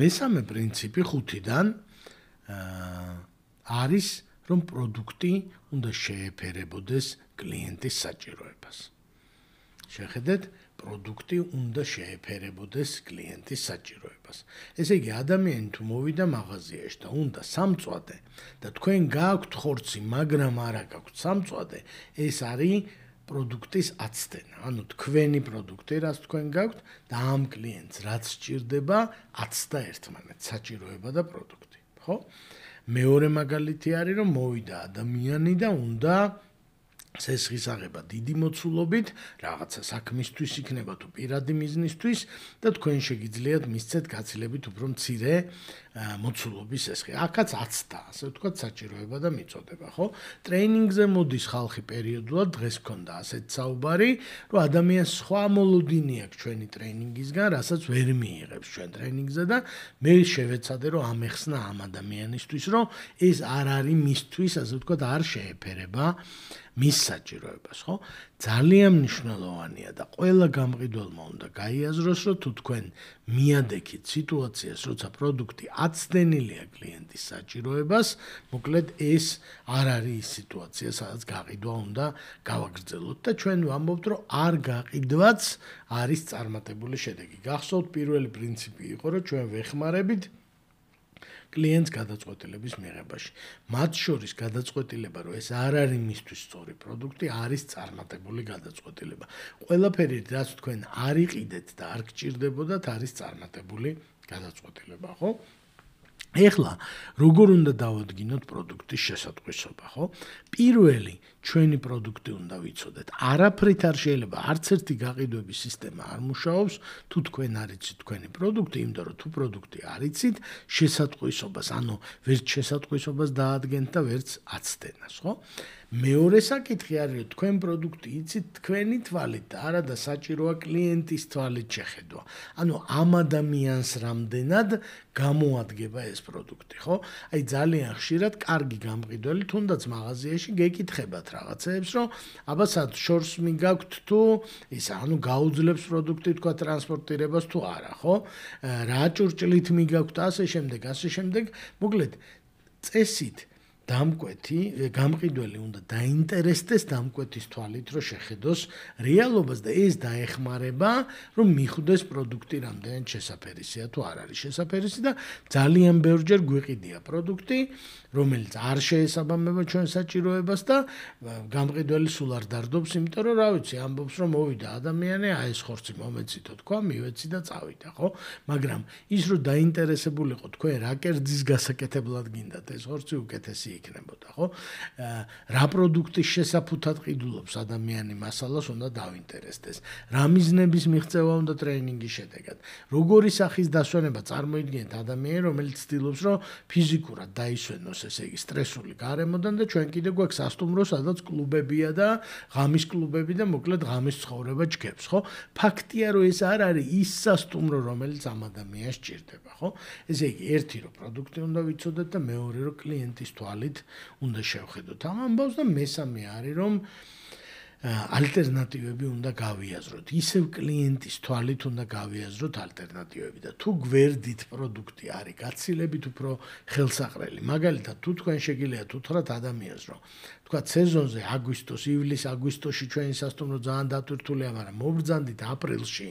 მესამე პრინციპი 5-დან არის რომ პროდუქტი უნდა შეეფერებოდეს კლიენტის საჭიროებას. შეხედეთ, პროდუქტი უნდა შეეფერებოდეს კლიენტის საჭიროებას. ესე იგი, ადამიანი თუ მოვიდა მაღაზიაში და უნდა სამწვადე და თქვენ გააქვთ ხორცი, მაგრამ არა გაქვთ სამწვადე, ეს არის პროდუქტის აცდენა. ანუ თქვენი პროდუქტი, რაც თქვენ გაქვთ და ამ კლიენტს რაც სჭირდება, აცდა ერთმანეთს, საჭიროება და პროდუქტი, ხო? მეორე მაგალითი არის, რომ მოვიდა ადამიანი და უნდა წესრიგისაღება დიდი მოცულობით რაღაცა საქმისთვის იქნება თუ პირადი მიზნისთვის და თქვენ შეგიძლიათ მისცეთ გაცილებით უფრო მცირე მოცულობის ესღე. ახაც 10-და, ასე ვთქვა, საჭიროება და მიწოდება, ხო? ტრეინინგზე მოდის ხალხი პერიოდულად, დღეს ქონდა ასეთ საუბარი, რომ ადამიანს სხვა მოლოდინი აქვს ჩვენი ტრეინინგისგან, რასაც ვერ მიიღებს ჩვენ ტრეინინგზე და მე შევეცადე, რომ ამეხსნა ამ ადამიანისთვის, რომ ეს არ არის მისთვის, ასე ვთქვა, არ შეეფერება მის საჭიროებას, ხო? ძალიან მნიშვნელოვანია და ყველა გამყიდველმა უნდა გაიაზროს, რომ თუ თქვენ მიადექით სიტუაციას, როცა პროდუქტი აცდენილია კლიენტის საჭიროებას, მოკლედ ეს არ არის ის სიტუაცია, სადაც გაყიდვა უნდა გავაგრძელოთ და ჩვენ ვამბობთ, რომ არ გაყიდვაც არის წარმატებული შედეგი. გახსოვთ პირველი პრინციპი იყო, რომ ჩვენ ვეხმარებით კლიენტს გადაწყვეტილების მიღებაში. მათ შორის გადაწყვეტილება, რომ ეს არ არის მისთვის სწორი პროდუქტი, არის წარმატებული გადაწყვეტილება. ყველაფერი, რაც თქვენ არ იყიდეთ და არ გჭირდებოდათ, არის წარმატებული გადაწყვეტილება, ხო? ეხლა როგორ უნდა დავადგინოთ პროდუქტის შესატყვისობა, ხო? პირველი, ჩვენი პროდუქტი უნდა ვიცოდეთ. არაფრით არ შეიძლება არც ერთი გაყიდვების სისტემა არ მუშაობს, თუ თქვენ არ იცით თქვენი პროდუქტი, იმდენ რომ თუ პროდუქტი არ იცით, შესატყვისობას, ანუ ვერც შესატყვისობას დაადგენთ და ვერც აცდენას, ხო? მეორე საკითხი არის, რომ თქვენ პროდუქტი იცით თქვენი თვალით და არა და საჭიროა კლიენტის თვალით შეხედვა. ანუ ამ ადამიანს რამდენად გამოადგება ეს პროდუქტი, ხო? აი ძალიან ხშირად კარგი გამყიდველი თუნდაც მაღაზიაში გეკითხებათ, რაღაცებს, რომ აბასად შორს მიგაქვთ თუ ის ანუ გაუძლებს პროდუქტი თქვა ტრანსპორტირებას თუ არა, ხო? რა ჭურჭლით მიგაქვთ ასე შემდეგ, ასე შემდეგ, მოკლედ წესით დამკვეთი, გამყიდველი უნდა დაინტერესდეს დამკვეთის თვალით, რომ შეხედოს რეალობას და ეს დაეხმარება, რომ მიხვდეს პროდუქტი რამდენად შესაძფერისია თუ არ არის შესაძფერისი და ძალიან ბევრჯერ გვიყიდია პროდუქტი, რომელიც არ შეესაბამება ჩვენს საჭიროებას და გამყიდველი სულ არ დარდობს, იმიტომ რომ რა ვიცი, ამბობს რომ მოვიდა ადამიანი, აი ეს ხორცი მომეციტო თქვა, მივეცი და წავიდა, ხო? მაგრამ ის რომ დაინტერესებულიყო თქვენ რა კერძის გასაკეთებლად გინდათ ეს ხორცი უკეთესი იქნებოდა, ხო? რა პროდუქტის შესაფუთად ყიდულობს ადამიანი მასალას, უნდა დაინტერესდეს. რა მიზნების მიღწევა უნდა ტრენინგის შედეგად. როგორი სახის დასვენება წარმოიდგინეთ ადამიანს, რომელიც ცდილობს, რომ ფიზიკურად დაისვენოს, ესე იგი, სტრესული გარემოდან და ჩვენ კიდე გვაქვს ასტუმრო, სადაც კლუბებია და ღამის კლუბები და მოკლედ ღამის ცხოვრება ჩქებს, ხო? ფაქტია, რომ ეს არ არის ის სასტუმრო, რომელიც ამ ადამიანს ჭირდება, ხო? ესე იგი, ერთი რომ პროდუქტი უნდა ვიცოდეთ და მეორე რომ კლიენტის თვალ ხვალით უნდა შევხედოთ ამ ამბავს და მესამე არის რომ ალტერნატივები უნდა გავიაზროთ. ისევ კლიენტის თვალით უნდა გავიაზროთ ალტერნატივები და თუ გვერდით პროდუქტი არის გაცილებით უფრო ხელსაყრელი. მაგალითად, თუ თქვენ შეგიძლიათ უთხრათ ადამიანს, რომ თქვა სეზონზე აგვისტოს, ივლის, აგვისტოში ჩვენი სასტუმრო ძალიან დატვირთულია, მაგრამ მოგბრძანდით აპრილში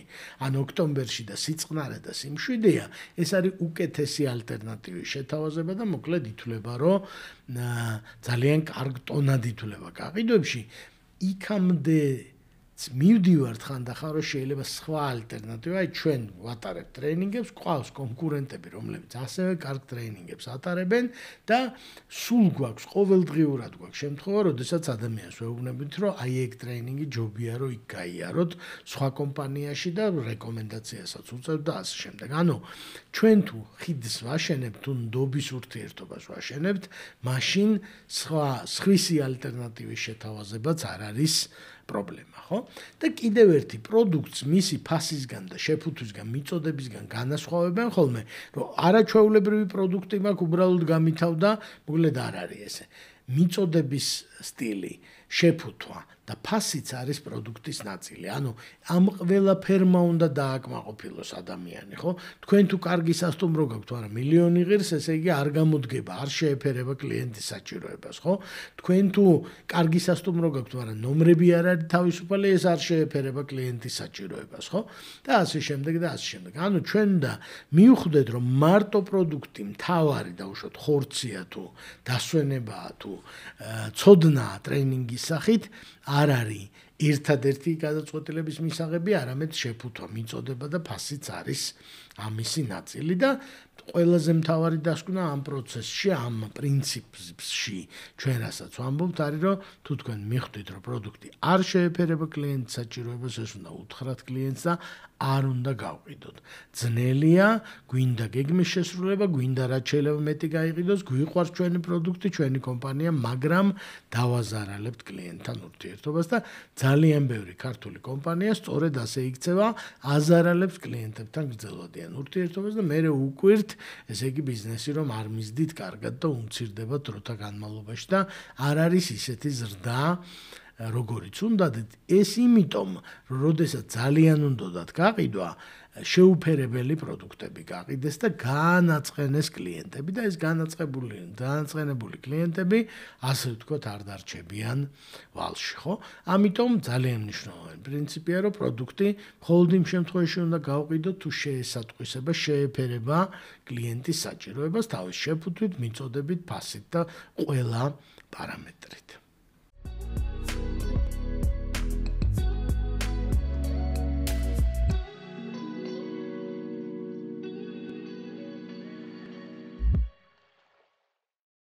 ან ოქტომბერში და სიწყნარე და სიმშვიდეა, ეს არის უკეთესი ალტერნატივის შეთავაზება და მოკლედ ითვლება, რომ ძალიან კარგ ტონად ითვლება გაყიდვებში. yıkandı მივდივართ ხანდახან რომ შეიძლება სხვა ალტერნატივა, აი ჩვენ ვატარებთ ტრენინგებს, ყავს კონკურენტები, რომლებიც ასევე კარგ ტრენინგებს ატარებენ და სულ გვაქვს ყოველდღიურად გვაქვს შემთხვევა, როდესაც ადამიანს ვეუბნებით, რომ აი ეგ ტრენინგი ჯობია რომ იქ გაიაროთ სხვა კომპანიაში და რეკომენდაციასაც უწევთ და ასე შემდეგ. ანუ ჩვენ თუ ხიდს ვაშენებთ, თუ ნდობის ურთიერთობას ვაშენებთ, მაშინ სხვა სხვისი ალტერნატივის შეთავაზებაც არ არის პრობლემა, ხო? და კიდევ ერთი პროდუქტს მისი ფასისგან და შეფუთვისგან, მიწოდებისგან განასხვავებენ ხოლმე, რომ არაჩვეულებრივი პროდუქტი მაქვს უბრალოდ გამithავდა, მოგლედ არ არის ესე. მიწოდების სტილი, შეფუთვა და ფასიც არის პროდუქტის ნაწილი. ანუ ამ ყველა ფერმა უნდა დააკმაყოფილოს ადამიანი, ხო? თქვენ თუ კარგი სასტუმრო გაქვთ, არა მილიონი ღირს, ესე იგი არ გამოდგება, არ შეეფერება კლიენტის საჭიროებას, ხო? თქვენ თუ კარგი სასტუმრო გაქვთ, არა ნომრები არ არის თავისუფალი, ეს არ შეეფერება კლიენტის საჭიროებას, ხო? და ასე შემდეგ და ასე შემდეგ. ანუ ჩვენ და მიხვდეთ, რომ მარტო პროდუქტი მთავარი და უშოთ ხორცია თუ დასვენებაა თუ ცოდნა ტრენინგის სახით არ არის ერთადერთი გადაწყვეტილების მისაღები, არამედ შეფუთვა, მიწოდება და ფასიც არის ამისი ნაწილი და ყველაზე მთავარი დასკვნა ამ პროცესში, ამ პრინციპში, ჩვენ რასაც ვამბობთ, არის რომ თუ თქვენ მიხვდით, რომ პროდუქტი არ შეეფერება კლიენტს, საჭიროებას ეს უნდა უთხრათ კლიენტს და არ უნდა გავყიდოთ. ძნელია, გვინდა გეგმის შესრულება, გვინდა რაც შეიძლება მეტი გაიყიდოს, გვიყვარს ჩვენი პროდუქტი, ჩვენი კომპანია, მაგრამ დავაზარალებთ კლიენტთან ურთიერთობას და ძალიან ბევრი ქართული კომპანია სწორედ ასე იქცევა, აზარალებს კლიენტებთან გრძელვადიან ურთიერთობას და მეორე უკვირ ერთ, ესე იგი ბიზნესი რომ არ მიზდით კარგად და უმცირდება დროთა განმავლობაში და არ არის ისეთი ზრდა, აა როგორიც უნდა ეს იმიტომ რომ შესაძ ძალიან უნდათ გაყიდვა შეუფერებელი პროდუქტები გაყიდეს და განაცხენეს კლიენტები და ეს განაცხებული განაცხენებული კლიენტები ასე ვთქვათ არ დარჩებიან ვალში ხო ამიტომ ძალიან მნიშვნელოვანი პრინციპია რომ პროდუქტი მხოლოდ იმ შემთხვევაში უნდა გავყიდოთ თუ შეესატყვისება შეეფერება კლიენტის საჭიროებას თავის შეფუთვით მიწოდებით ფასით და ყველა პარამეტრით